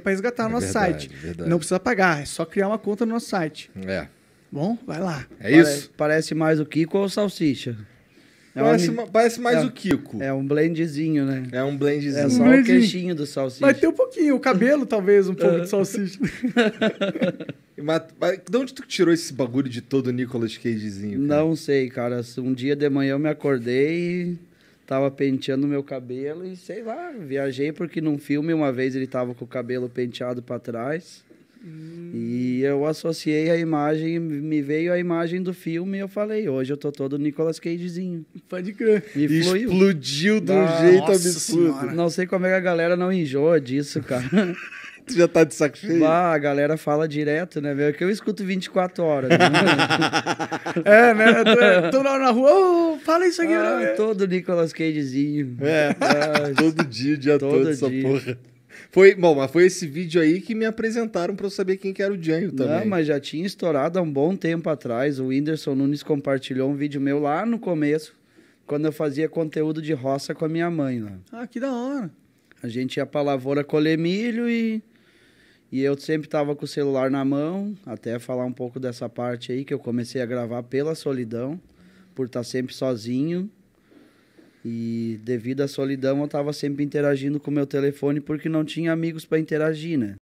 para resgatar é nosso verdade, site. Verdade. Não precisa pagar, é só criar uma conta no nosso site. É. Bom, vai lá. É isso. Parece mais o Kiko ou o Salsicha? É parece, uma, parece mais é, o Kiko. É um blendzinho, né? É um blendzinho. É só um blendzinho. o queixinho do salsicha. Vai ter um pouquinho, o cabelo talvez, um pouco de salsicha. mas, mas, de onde tu tirou esse bagulho de todo o Nicolas Cagezinho? Cara? Não sei, cara. Um dia de manhã eu me acordei e tava penteando meu cabelo e sei lá, viajei porque num filme uma vez ele tava com o cabelo penteado para trás. Hum. E eu associei a imagem, me veio a imagem do filme e eu falei, hoje eu tô todo Nicolas Cagezinho. Pode crer. E Explodiu de um jeito absurdo. Senhora. Não sei como é que a galera não enjoa disso, cara. Tu já tá de saco cheio? Ah, a galera fala direto, né, velho? Que eu escuto 24 horas. Né? é, né? Tô, lá na rua, oh, fala isso aqui, ah, é Todo Nicolas Cagezinho. É, ah, todo dia, o dia todo, todo dia. essa porra. Foi, bom, mas foi esse vídeo aí que me apresentaram para eu saber quem que era o Janho também. Não, mas já tinha estourado há um bom tempo atrás. O Whindersson Nunes compartilhou um vídeo meu lá no começo, quando eu fazia conteúdo de roça com a minha mãe lá. Ah, que da hora. A gente ia pra lavoura colher milho e e eu sempre estava com o celular na mão, até falar um pouco dessa parte aí, que eu comecei a gravar pela solidão, por estar tá sempre sozinho. E devido à solidão, eu estava sempre interagindo com o meu telefone porque não tinha amigos para interagir, né?